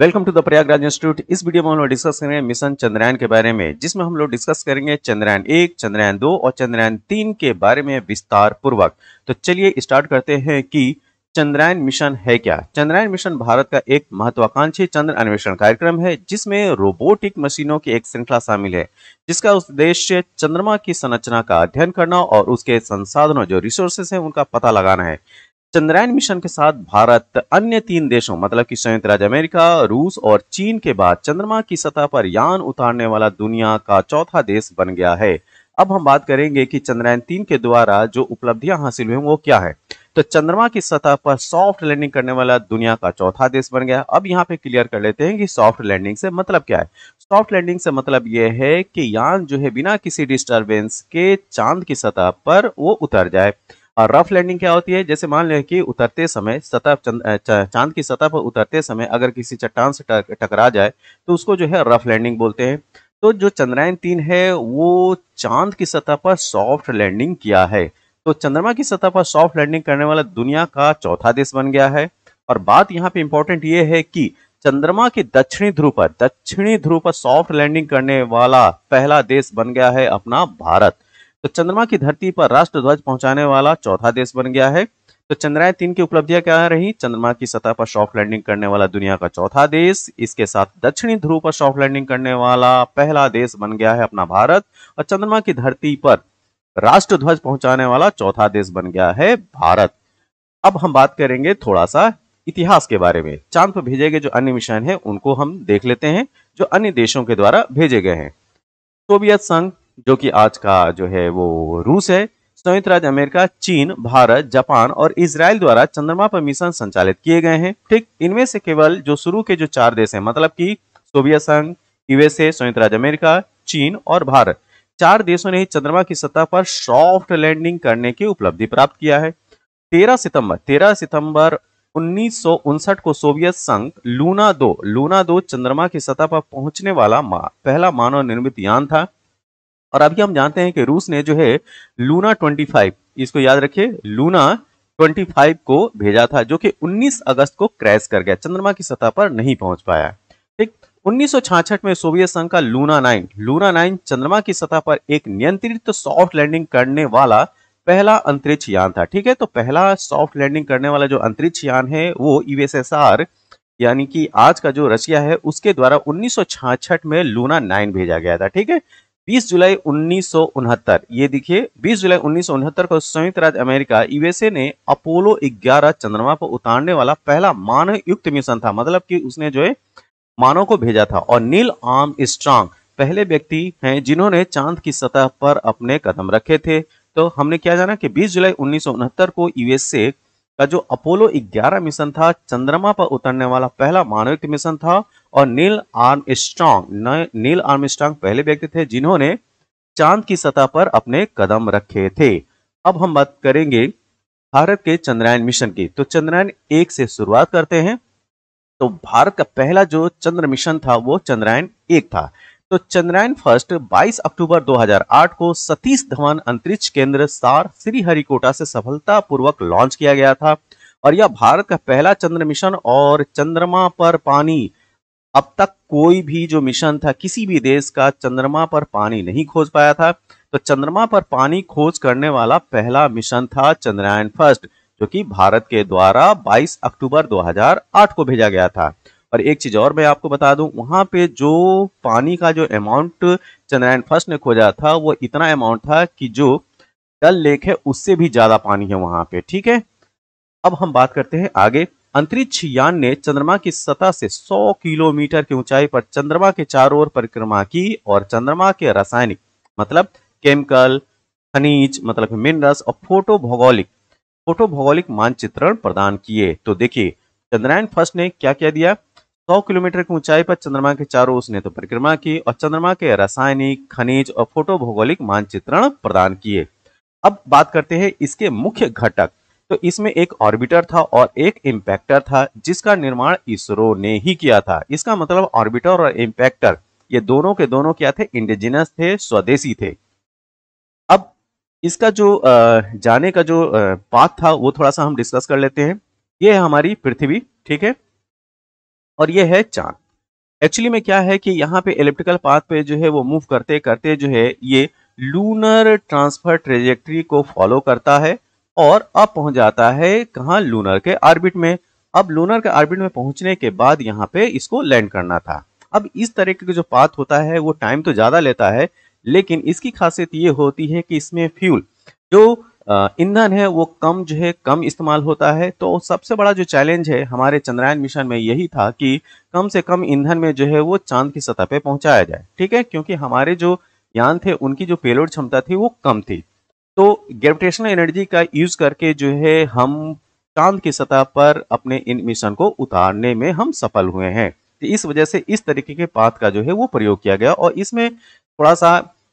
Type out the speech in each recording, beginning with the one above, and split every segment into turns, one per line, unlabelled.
welcome to the Prayagraj institute इस video में हम लोग डिस्कस करेंगे मिशन चंद्रयान के बारे में जिसमें हम लोग डिस्कस करेंगे चंद्रयान एक चंद्रयान दो और चंद्रयान तीन के बारे में विस्तार पूर्वक तो चलिए स्टार्ट करते हैं कि चंद्रयान मिशन है क्या चंद्रयान मिशन भारत का एक महत्वाकांक्षी चंद्र अन्वेषण कार्यक्रम है जिसमें रोबोटिक मशीनों की एक श्रृंखला शामिल है जिसका उद्देश्य चंद्रमा की संरचना का अध्ययन करना और उसके संसाधनों जो रिसोर्सेस हैं उनका पता लगाना है चंद्रयान मिशन के साथ भारत अन्य तीन देशों मतलब कि संयुक्त राज्य अमेरिका रूस और चीन के बाद चंद्रमा की सतह पर यान उतारने वाला दुनिया का चौथा देश बन गया है अब हम बात करेंगे कि चंद्रयान तीन के द्वारा जो उपलब्धियां हासिल हुई वो क्या है तो चंद्रमा की सतह पर सॉफ्ट लैंडिंग करने वाला दुनिया का चौथा देश बन गया अब यहाँ पे क्लियर कर लेते हैं कि सॉफ्ट लैंडिंग से मतलब क्या है सॉफ्ट लैंडिंग से मतलब यह है कि यान जो है बिना किसी डिस्टर्बेंस के चांद की सतह पर वो उतर जाए और रफ लैंडिंग क्या होती है जैसे मान लें कि उतरते समय सतह चांद की सतह पर उतरते समय अगर किसी चट्टान से टकरा जाए तो उसको जो है रफ लैंडिंग बोलते हैं तो जो चंद्रयान तीन है वो चांद की सतह पर सॉफ्ट लैंडिंग किया है तो चंद्रमा की सतह पर सॉफ्ट लैंडिंग करने वाला दुनिया का चौथा देश बन गया है और बात यहाँ पे इंपॉर्टेंट ये है कि चंद्रमा के दक्षिणी ध्रुव पर दक्षिणी ध्रुव पर सॉफ्ट लैंडिंग करने वाला पहला देश बन गया है अपना भारत तो चंद्रमा की धरती पर राष्ट्र ध्वज पहुंचाने वाला चौथा देश बन गया है तो चंद्रयान तीन की उपलब्धियां क्या रही चंद्रमा की सतह पर सॉफ्ट लैंडिंग करने वाला दुनिया का चौथा देश इसके साथ दक्षिणी ध्रुव पर सॉफ्ट लैंडिंग करने वाला पहला देश बन गया है अपना भारत और चंद्रमा की धरती पर राष्ट्र ध्वज पहुंचाने वाला चौथा देश बन गया है भारत अब हम बात करेंगे थोड़ा सा इतिहास के बारे में चांद पर भेजे गए जो अन्य मिशन है उनको हम देख लेते हैं जो अन्य देशों के द्वारा भेजे गए हैं सोवियत संघ जो कि आज का जो है वो रूस है संयुक्त राज्य अमेरिका चीन भारत जापान और इसराइल द्वारा चंद्रमा पर मिशन संचालित किए गए हैं ठीक इनमें से केवल जो शुरू के जो चार देश हैं मतलब कि सोवियत संघ यूएसए संयुक्त राज्य अमेरिका चीन और भारत चार देशों ने चंद्रमा की सतह पर सॉफ्ट लैंडिंग करने की उपलब्धि प्राप्त किया है तेरह सितंबर तेरह सितंबर उन्नीस को सोवियत संघ लूना दो लूना दो चंद्रमा की सतह पर पहुंचने वाला मा, पहला मानव निर्मित यान था और अभी हम जानते हैं कि रूस ने जो है लूना 25 इसको याद रखिए लूना 25 को भेजा था जो कि 19 अगस्त को क्रैश कर गया चंद्रमा की सतह पर नहीं पहुंच पाया ठीक 1966 में सोवियत संघ का लूना 9 लूना 9 चंद्रमा की सतह पर एक नियंत्रित तो सॉफ्ट लैंडिंग करने वाला पहला अंतरिक्ष यान था ठीक है तो पहला सॉफ्ट लैंडिंग करने वाला जो अंतरिक्ष यान है वो यूएसएसआर यानी कि आज का जो रशिया है उसके द्वारा 1966 में लूना 9 भेजा गया था ठीक है 20 जुलाई उन्नीस ये देखिए 20 जुलाई उन्नीस को संयुक्त राज्य अमेरिका यूएसए ने अपोलो 11 चंद्रमा पर उतारने वाला पहला मानव युक्त मिशन था मतलब कि उसने जो है मानव को भेजा था और नील आर्म स्ट्रांग पहले व्यक्ति हैं जिन्होंने चांद की सतह पर अपने कदम रखे थे तो हमने क्या जाना कि 20 जुलाई उन्नीस को यूएसए का जो अपोलो 11 मिशन था चंद्रमा पर उतरने वाला पहला मानविक मिशन था और Neil Armstrong Neil Armstrong पहले व्यक्ति थे जिन्होंने चांद की सतह पर अपने कदम रखे थे अब हम बात करेंगे भारत के चंद्रयान मिशन की तो चंद्रयान एक से शुरुआत करते हैं तो भारत का पहला जो चंद्र मिशन था वो चंद्रयान एक था तो चंद्रयान फर्स्ट 22 अक्टूबर 2008 को सतीश धवन अंतरिक्ष केंद्र सार श्रीहरिकोटा से सफलतापूर्वक लॉन्च किया गया था और यह भारत का पहला चंद्र मिशन और चंद्रमा पर पानी अब तक कोई भी जो मिशन था किसी भी देश का चंद्रमा पर पानी नहीं खोज पाया था तो चंद्रमा पर पानी खोज करने वाला पहला मिशन था चंद्रयान फर्स्ट जो कि भारत के द्वारा 22 अक्टूबर 2008 को भेजा गया था और एक चीज और मैं आपको बता दूं वहां पे जो पानी का जो अमाउंट चंद्रयान फर्स्ट ने खोजा था वो इतना अमाउंट था कि जो डल लेक है उससे भी ज्यादा पानी है वहां पे ठीक है अब हम बात करते हैं आगे अंतरिक्ष यान ने चंद्रमा की सतह से 100 किलोमीटर की ऊंचाई पर चंद्रमा के चारों ओर परिक्रमा की और चंद्रमा के रासायनिक मतलब केमिकल खनिज मतलब मिनरल्स और फोटो भौगोलिक फोटो भौगोलिक मानचित्रण प्रदान किए तो देखिए चंद्रयान फर्स्ट ने क्या क्या दिया सौ किलोमीटर की ऊंचाई पर चंद्रमा के चारों उसने तो परिक्रमा की और चंद्रमा के रासायनिक खनिज और फोटो भौगोलिक मानचित्रण प्रदान किए अब बात करते हैं इसके मुख्य घटक तो इसमें एक ऑर्बिटर था और एक इम्पैक्टर था जिसका निर्माण इसरो ने ही किया था इसका मतलब ऑर्बिटर और इम्पैक्टर ये दोनों के दोनों क्या थे इंडिजिनस थे स्वदेशी थे अब इसका जो जाने का जो पाथ था वो थोड़ा सा हम डिस्कस कर लेते हैं ये है हमारी पृथ्वी ठीक है और ये है चांद एक्चुअली में क्या है कि यहाँ पे इलेप्टिकल पाथ पे जो है वो मूव करते करते जो है ये लूनर ट्रांसफर ट्रेजेक्ट्री को फॉलो करता है और अब पहुंच जाता है कहाँ लूनर के आर्बिट में अब लूनर के आर्बिट में पहुंचने के बाद यहाँ पे इसको लैंड करना था अब इस तरीके का जो पाथ होता है वो टाइम तो ज़्यादा लेता है लेकिन इसकी खासियत ये होती है कि इसमें फ्यूल जो ईंधन है वो कम जो है कम इस्तेमाल होता है तो सबसे बड़ा जो चैलेंज है हमारे चंद्रयान मिशन में यही था कि कम से कम ईंधन में जो है वो चांद की सतह पे पहुंचाया जाए ठीक है क्योंकि हमारे जो यान थे उनकी जो पेलोड क्षमता थी वो कम थी तो ग्रेविटेशनल एनर्जी का यूज करके जो है हम चांद की सतह पर अपने इन मिशन को उतारने में हम सफल हुए हैं तो इस वजह से इस तरीके के पाथ का जो है वो प्रयोग किया गया और इसमें थोड़ा सा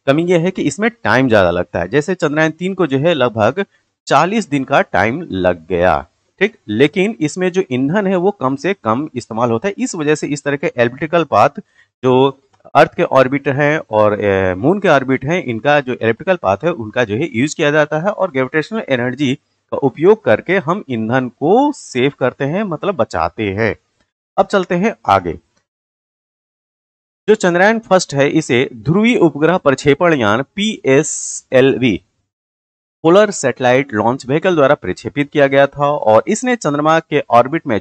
कमी यह है कि इसमें टाइम ज्यादा लगता है जैसे चंद्रयान तीन को जो है लगभग चालीस दिन का टाइम लग गया ठीक लेकिन इसमें जो ईंधन है वो कम से कम इस्तेमाल होता है इस वजह से इस तरह के एलिप्टिकल पाथ जो अर्थ के ऑर्बिट हैं और मून के ऑर्बिट हैं इनका जो इलेक्ट्रिकल पाथ है उनका जो है यूज किया जाता है और ग्रेविटेशनल एनर्जी का उपयोग करके हम ईंधन को सेव करते हैं मतलब बचाते हैं अब चलते हैं आगे जो चंद्रयान फर्स्ट है इसे ध्रुवीय उपग्रह प्रक्षेपण यान वी पोलर सैटेलाइट लॉन्च व्हीकल द्वारा प्रक्षेपित किया गया था और इसने चंद्रमा के ऑर्बिट में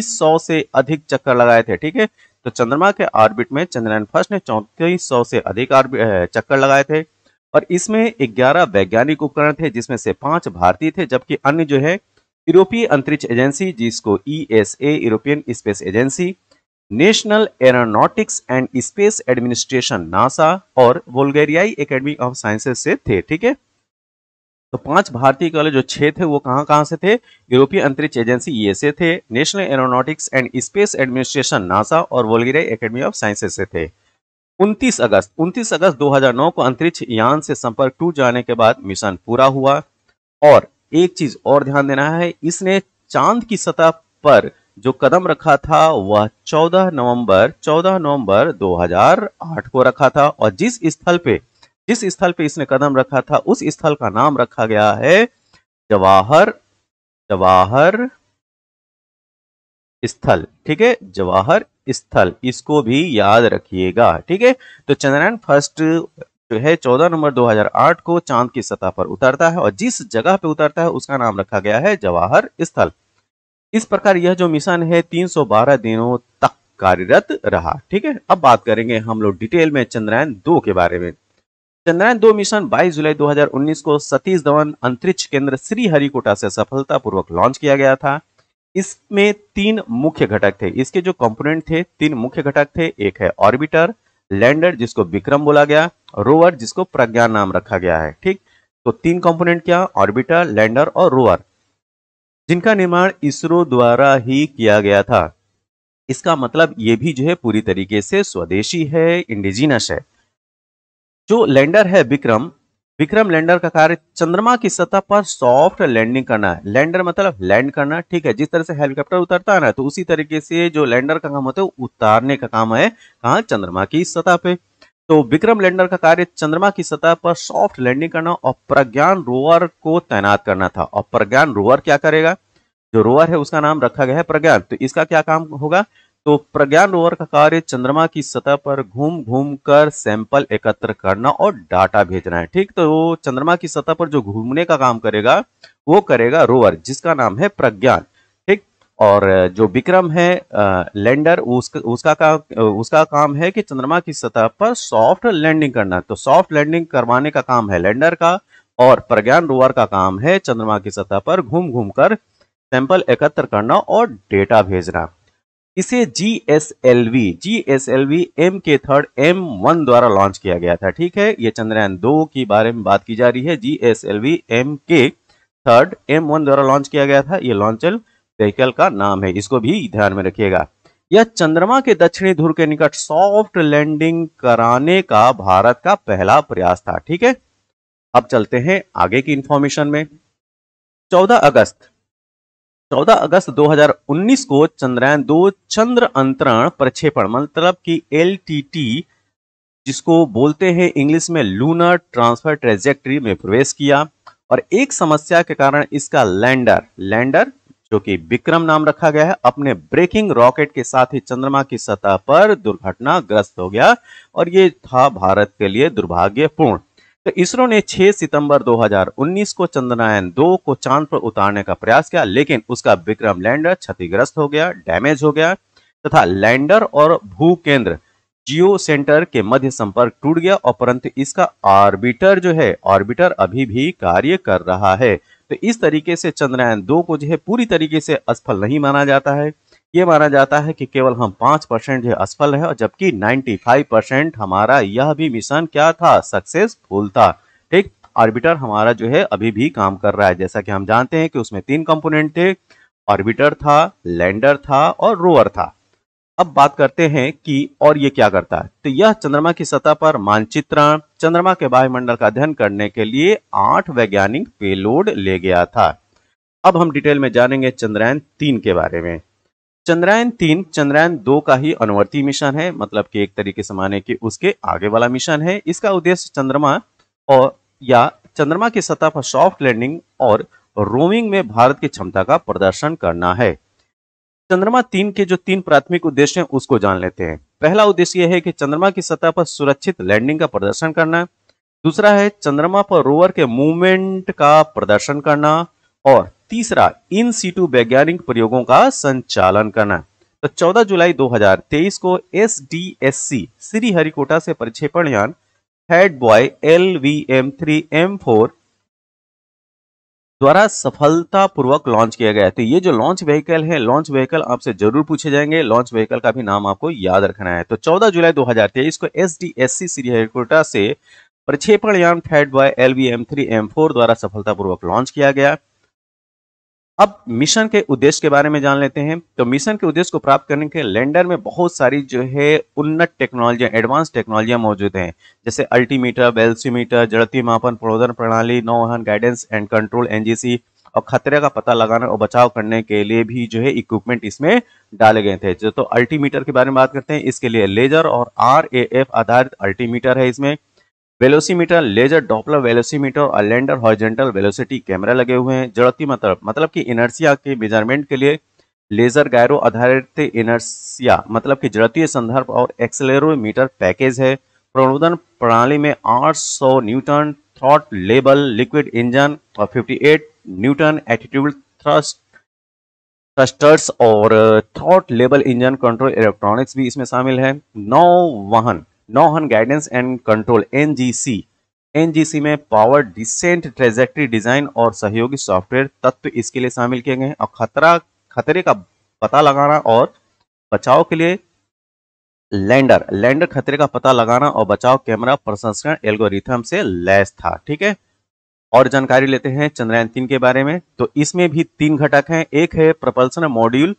सौ से अधिक चक्कर लगाए थे ठीक है तो चंद्रमा के ऑर्बिट में चंद्रयान फर्स्ट ने सौ से अधिक चक्कर लगाए थे और इसमें 11 वैज्ञानिक उपकरण थे जिसमें से पांच भारतीय थे जबकि अन्य जो है यूरोपीय अंतरिक्ष एजेंसी जिसको ई European space agency national aeronautics and space administration NASA और बुल्गेरियाई एकेडमी ऑफ साइंसेस से थे ठीक है तो पांच भारतीय कॉलेज जो छह थे वो कहां कहां से थे यूरोपीय अंतरिक्ष एजेंसी ईएसए थे national aeronautics and space administration NASA और वोलगेरिया एकेडमी ऑफ साइंसेस से थे 29 अगस्त 29 अगस्त 2009 को अंतरिक्ष यान से संपर्क टूट जाने के बाद मिशन पूरा हुआ और एक चीज और ध्यान देना है इसने चांद की सतह पर जो कदम रखा था वह 14 नवंबर 14 नवंबर 2008 को रखा था और जिस स्थल पे जिस स्थल पे इसने कदम रखा था उस स्थल का नाम रखा गया है जवाहर जवाहर स्थल ठीक है जवाहर स्थल इसको भी याद रखिएगा ठीक है तो चंद्रयान फर्स्ट जो है 14 नवंबर 2008 को चांद की सतह पर उतरता है और जिस जगह पे उतरता है उसका नाम रखा गया है जवाहर स्थल इस प्रकार यह जो मिशन है 312 दिनों तक कार्यरत रहा ठीक है अब बात करेंगे हम लोग डिटेल में चंद्रयान दो के बारे में चंद्रयान दो मिशन 22 जुलाई 2019 को सतीश धवन अंतरिक्ष केंद्र श्रीहरिकोटा से सफलतापूर्वक लॉन्च किया गया था इसमें तीन मुख्य घटक थे इसके जो कंपोनेंट थे तीन मुख्य घटक थे एक है ऑर्बिटर लैंडर जिसको विक्रम बोला गया रोवर जिसको प्रज्ञान नाम रखा गया है ठीक तो तीन कंपोनेंट क्या ऑर्बिटर लैंडर और रोवर जिनका निर्माण इसरो द्वारा ही किया गया था इसका मतलब ये भी जो है पूरी तरीके से स्वदेशी है इंडिजिनस है जो लैंडर है विक्रम विक्रम लैंडर का कार्य चंद्रमा की सतह पर सॉफ्ट लैंडिंग करना है लैंडर मतलब लैंड करना ठीक है जिस तरह से हेलीकॉप्टर उतरता है ना तो उसी तरीके से जो लैंडर का काम होता है उतारने का काम है कहा चंद्रमा की सतह पे तो विक्रम लैंडर का कार्य चंद्रमा की सतह पर सॉफ्ट लैंडिंग करना और प्रज्ञान रोवर को तैनात करना था और प्रज्ञान रोवर क्या करेगा जो रोवर है उसका नाम रखा गया है प्रज्ञान तो इसका क्या काम होगा तो प्रज्ञान रोवर का कार्य चंद्रमा की सतह पर घूम घूम कर सैंपल एकत्र करना और डाटा भेजना है ठीक तो चंद्रमा की सतह पर जो घूमने का काम करेगा वो करेगा रोवर जिसका नाम है प्रज्ञान और जो विक्रम है लैंडर उसका उसका का, उसका काम है कि चंद्रमा की सतह पर सॉफ्ट लैंडिंग करना तो सॉफ्ट लैंडिंग करवाने का काम है लैंडर का और प्रज्ञान रोवर का काम है चंद्रमा की सतह पर घूम घूम कर सैंपल एकत्र करना और डेटा भेजना इसे G S L V G S L V M K third M one द्वारा लॉन्च किया गया था ठीक है ये चंद्रयान दो के बारे में बात की जा रही है G S L V M K third M one द्वारा लॉन्च किया गया था ये लॉन्चल व्हीकल का नाम है इसको भी ध्यान में रखिएगा यह चंद्रमा के दक्षिणी ध्रुव के निकट सॉफ्ट लैंडिंग कराने का भारत का पहला प्रयास था ठीक है अब चलते हैं आगे की इंफॉर्मेशन में 14 अगस्त 14 अगस्त 2019 को चंद्रयान दो चंद्र अंतरण प्रक्षेपण मतलब कि एल जिसको बोलते हैं इंग्लिश में लूनर ट्रांसफर ट्रेजेक्ट्री में प्रवेश किया और एक समस्या के कारण इसका लैंडर लैंडर जो कि विक्रम नाम रखा गया है अपने ब्रेकिंग रॉकेट के साथ ही चंद्रमा की सतह पर दुर्घटनाग्रस्त हो गया और ये था भारत के लिए दुर्भाग्यपूर्ण तो इसरो ने 6 सितंबर 2019 को चंद्रयान 2 को चांद पर उतारने का प्रयास किया लेकिन उसका विक्रम लैंडर क्षतिग्रस्त हो गया डैमेज हो गया तथा लैंडर और भू केंद्र जियो सेंटर के मध्य संपर्क टूट गया और परंतु इसका ऑर्बिटर जो है ऑर्बिटर अभी भी कार्य कर रहा है तो इस तरीके से चंद्रयान दो को जो है पूरी तरीके से असफल नहीं माना जाता है ये माना जाता है कि केवल हम पांच परसेंट जो है असफल है और जबकि नाइन्टी फाइव परसेंट हमारा यह भी मिशन क्या था सक्सेसफुल था ठीक ऑर्बिटर हमारा जो है अभी भी काम कर रहा है जैसा कि हम जानते हैं कि उसमें तीन कंपोनेंट थे ऑर्बिटर था लैंडर था और रोअर था अब बात करते हैं कि और ये क्या करता है तो यह चंद्रमा की सतह पर मानचित्रण चंद्रमा के वायुमंडल का अध्ययन करने के लिए आठ वैज्ञानिक पेलोड ले गया था अब हम डिटेल में जानेंगे चंद्रयान तीन के बारे में चंद्रयान तीन चंद्रयान दो का ही अनुवर्ती मिशन है मतलब कि एक तरीके से माने कि उसके आगे वाला मिशन है इसका उद्देश्य चंद्रमा और या चंद्रमा की सतह पर सॉफ्ट लैंडिंग और रोमिंग में भारत की क्षमता का प्रदर्शन करना है चंद्रमा तीन के जो तीन प्राथमिक उद्देश्य हैं उसको जान लेते हैं पहला उद्देश्य यह है कि चंद्रमा की सतह पर सुरक्षित लैंडिंग का प्रदर्शन करना दूसरा है चंद्रमा पर रोवर के मूवमेंट का प्रदर्शन करना और तीसरा इन सीटू वैज्ञानिक प्रयोगों का संचालन करना तो 14 जुलाई 2023 को S D S C Sriharikota से परिक्षेपण यान head boy L V M three M four द्वारा सफलतापूर्वक लॉन्च किया गया है तो ये जो लॉन्च व्हीकल है लॉन्च व्हीकल आपसे जरूर पूछे जाएंगे लॉन्च व्हीकल का भी नाम आपको याद रखना है तो 14 जुलाई 2023 को S D S C Sriharikota से प्रक्षेपण यान fat boy L V M three M four द्वारा सफलतापूर्वक लॉन्च किया गया अब मिशन के उद्देश्य के बारे में जान लेते हैं तो मिशन के उद्देश्य को प्राप्त करने के लैंडर में बहुत सारी जो है उन्नत टेक्नोलॉजी एडवांस टेक्नोलॉजियां मौजूद हैं जैसे अल्टीमीटर बेल्सीमीटर जड़ती मापन प्रोधन प्रणाली नौवहन गाइडेंस एंड कंट्रोल एनजीसी और खतरे का पता लगाने और बचाव करने के लिए भी जो है इक्विपमेंट इसमें डाले गए थे जो तो अल्टीमीटर के बारे में बात करते हैं इसके लिए लेजर और आर आधारित अल्टीमीटर है इसमें वेलोसीमीटर लेजर डॉपलर वेलोसीमीटर और लैंडर हॉर्जेंटल वेलोसिटी कैमरा लगे हुए हैं जड़ती मतलब मतलब कि इनर्सिया के मेजरमेंट के लिए लेजर गायरो आधारित इनर्सिया मतलब कि जड़तीय संदर्भ और एक्सेलेरोमीटर पैकेज है प्रणोदन प्रणाली में 800 newton throttleable liquid engine और 58 न्यूटन एटीट्यूड थ्रस्ट थ्रस्टर्स और throttleable engine control electronics भी इसमें शामिल है नौ वाहन नोहन guidance and control NGC NGC में पावर डिसेंट ट्रेजेक्ट्री डिजाइन और सहयोगी सॉफ्टवेयर तत्व इसके लिए शामिल किए गए हैं और खतरा खतरे का पता लगाना और बचाव के लिए लैंडर लैंडर खतरे का पता लगाना और बचाव कैमरा प्रसंस्करण एल्गोरिथम से लैस था ठीक है और जानकारी लेते हैं चंद्रयान तीन के बारे में तो इसमें भी तीन घटक हैं एक है प्रपल्सन मॉड्यूल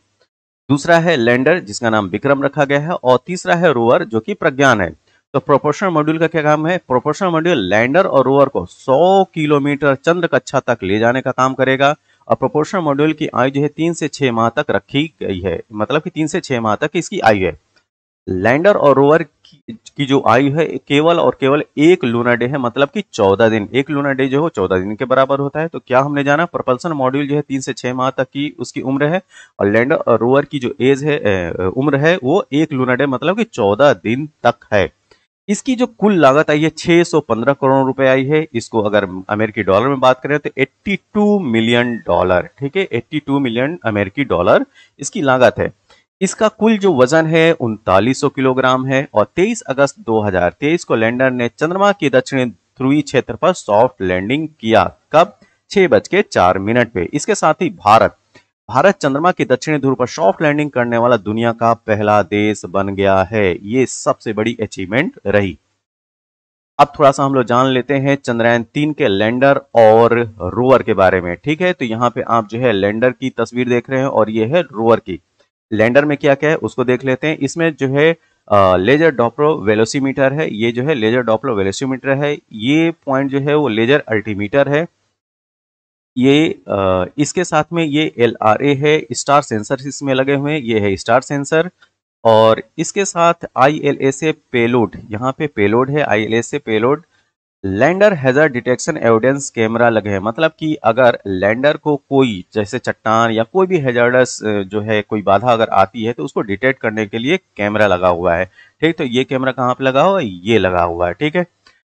दूसरा है लैंडर जिसका नाम विक्रम रखा गया है और तीसरा है रोवर जो कि प्रज्ञान है तो प्रोपोर्शनल मॉड्यूल का क्या काम है प्रोपोर्शनल मॉड्यूल लैंडर और रोवर को 100 किलोमीटर चंद्र कक्षा तक ले जाने का काम करेगा और प्रोपोर्शनल मॉड्यूल की आयु जो है तीन से छह माह तक रखी गई है मतलब कि तीन से छह माह तक इसकी आयु है लैंडर और रोवर की, की जो आयु है केवल और केवल एक लूना डे है मतलब कि 14 दिन एक लूना डे जो है चौदह दिन के बराबर होता है तो क्या हमने जाना प्रपल्सन मॉड्यूल जो है तीन से छह माह तक की उसकी उम्र है और लैंडर और रोवर की जो एज है उम्र है वो एक लूना डे मतलब कि चौदह दिन तक है इसकी जो कुल लागत आई है 615 करोड़ रुपए आई है इसको अगर अमेरिकी डॉलर में बात करें तो 82 मिलियन डॉलर ठीक है 82 मिलियन अमेरिकी डॉलर इसकी लागत है इसका कुल जो वजन है उनतालीस किलोग्राम है और 23 अगस्त 2023 को लैंडर ने चंद्रमा के दक्षिणी ध्रुवी क्षेत्र पर सॉफ्ट लैंडिंग किया कब छह बज के मिनट पे इसके साथ ही भारत भारत चंद्रमा के दक्षिणी ध्रुव पर सॉफ्ट लैंडिंग करने वाला दुनिया का पहला देश बन गया है ये सबसे बड़ी अचीवमेंट रही अब थोड़ा सा हम लोग जान लेते हैं चंद्रयान तीन के लैंडर और रोवर के बारे में ठीक है तो यहाँ पे आप जो है लैंडर की तस्वीर देख रहे हैं और ये है रोवर की लैंडर में क्या क्या है उसको देख लेते हैं इसमें जो है लेजर डॉप्रो वेलोसीमीटर है ये जो है लेजर डॉप्रो वेलोसीमीटर है ये पॉइंट जो है वो लेजर अल्टीमीटर है ये आ, इसके साथ में ये एल है स्टार सेंसर इसमें लगे हुए हैं ये है स्टार सेंसर और इसके साथ आई एल ए से पेलोड यहाँ पे पेलोड है आई एल ए से payload lander hazard detection avoidance camera लगे हैं मतलब कि अगर लैंडर को कोई जैसे चट्टान या कोई भी हैजर्डस जो है कोई बाधा अगर आती है तो उसको डिटेक्ट करने के लिए कैमरा लगा हुआ है ठीक तो ये कैमरा कहाँ पर लगा हुआ है ये लगा हुआ है ठीक है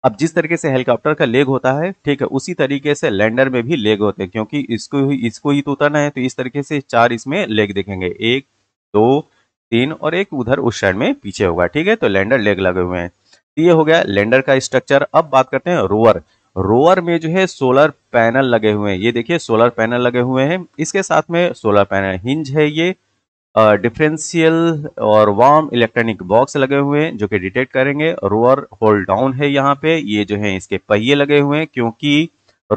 अब जिस तरीके से हेलीकॉप्टर का लेग होता है ठीक है उसी तरीके से लैंडर में भी लेग होते हैं क्योंकि इसको ही इसको ही तो उतरना है तो इस तरीके से चार इसमें लेग देखेंगे एक दो तीन और एक उधर उस साइड में पीछे होगा ठीक है तो लैंडर लेग लगे हुए हैं तो ये हो गया लैंडर का स्ट्रक्चर अब बात करते हैं रोअर रोअर में जो है सोलर पैनल लगे हुए हैं ये देखिए सोलर पैनल लगे हुए हैं इसके साथ में सोलर पैनल हिंज है ये डिफरेंशियल और वार्म इलेक्ट्रॉनिक बॉक्स लगे हुए हैं जो कि डिटेक्ट करेंगे रोअर होल्ड डाउन है यहाँ पे ये जो है इसके पहिए लगे हुए हैं क्योंकि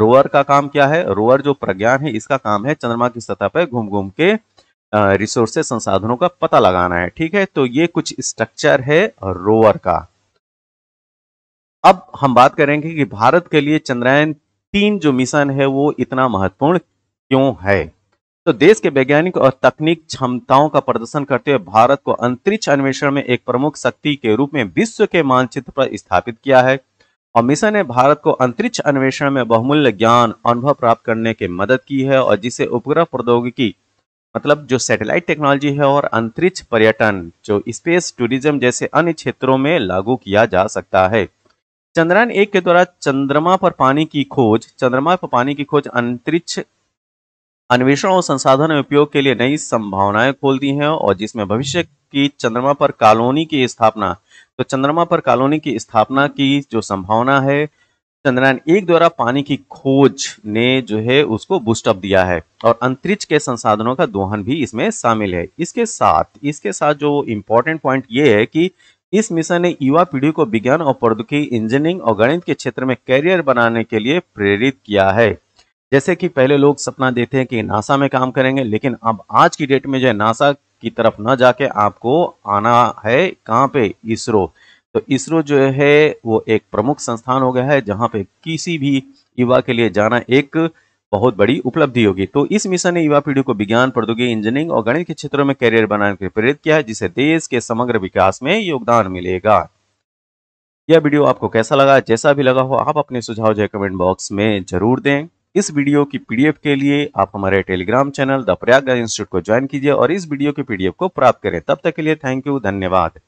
रोअर का काम क्या है रोअर जो प्रज्ञान है इसका काम है चंद्रमा की सतह पर घूम घूम के रिसोर्सेस संसाधनों का पता लगाना है ठीक है तो ये कुछ स्ट्रक्चर है रोअर का अब हम बात करेंगे कि भारत के लिए चंद्रयान तीन जो मिशन है वो इतना महत्वपूर्ण क्यों है तो देश के वैज्ञानिक और तकनीक क्षमताओं का प्रदर्शन करते हुए भारत को अंतरिक्ष अन्वेषण में एक प्रमुख शक्ति के रूप में विश्व के मानचित्र पर स्थापित किया है और मिशन ने भारत को अंतरिक्ष अन्वेषण में बहुमूल्य ज्ञान अनुभव प्राप्त करने की मदद की है और जिसे उपग्रह प्रौद्योगिकी मतलब जो सैटेलाइट टेक्नोलॉजी है और अंतरिक्ष पर्यटन जो स्पेस टूरिज्म जैसे अन्य क्षेत्रों में लागू किया जा सकता है चंद्रयान एक के द्वारा चंद्रमा पर पानी की खोज चंद्रमा पर पानी की खोज अंतरिक्ष अन्वेषण और संसाधन उपयोग के लिए नई संभावनाएं खोल दी हैं और जिसमें भविष्य की चंद्रमा पर कॉलोनी की स्थापना तो चंद्रमा पर कॉलोनी की स्थापना की जो संभावना है चंद्रयान एक द्वारा पानी की खोज ने जो है उसको बुस्टअप दिया है और अंतरिक्ष के संसाधनों का दोहन भी इसमें शामिल है इसके साथ इसके साथ जो इम्पोर्टेंट पॉइंट ये है कि इस मिशन ने युवा पीढ़ी को विज्ञान और प्रौद्योगिकी इंजीनियरिंग और गणित के क्षेत्र में कैरियर बनाने के लिए प्रेरित किया है जैसे कि पहले लोग सपना देते हैं कि नासा में काम करेंगे लेकिन अब आज की डेट में जो है नासा की तरफ न जाके आपको आना है कहाँ पे इसरो तो इसरो जो है वो एक प्रमुख संस्थान हो गया है जहाँ पे किसी भी युवा के लिए जाना एक बहुत बड़ी उपलब्धि होगी तो इस मिशन ने युवा पीढ़ी को विज्ञान प्रौद्योगिकी इंजीनियरिंग और गणित के क्षेत्रों में कैरियर बनाने के लिए प्रेरित किया है जिससे देश के समग्र विकास में योगदान मिलेगा यह वीडियो आपको कैसा लगा जैसा भी लगा हो आप अपने सुझाव जो कमेंट बॉक्स में जरूर दें इस वीडियो की पीडीएफ के लिए आप हमारे Telegram channel the Prayagraj institute को ज्वाइन कीजिए और इस वीडियो के पीडीएफ को प्राप्त करें तब तक के लिए थैंक यू धन्यवाद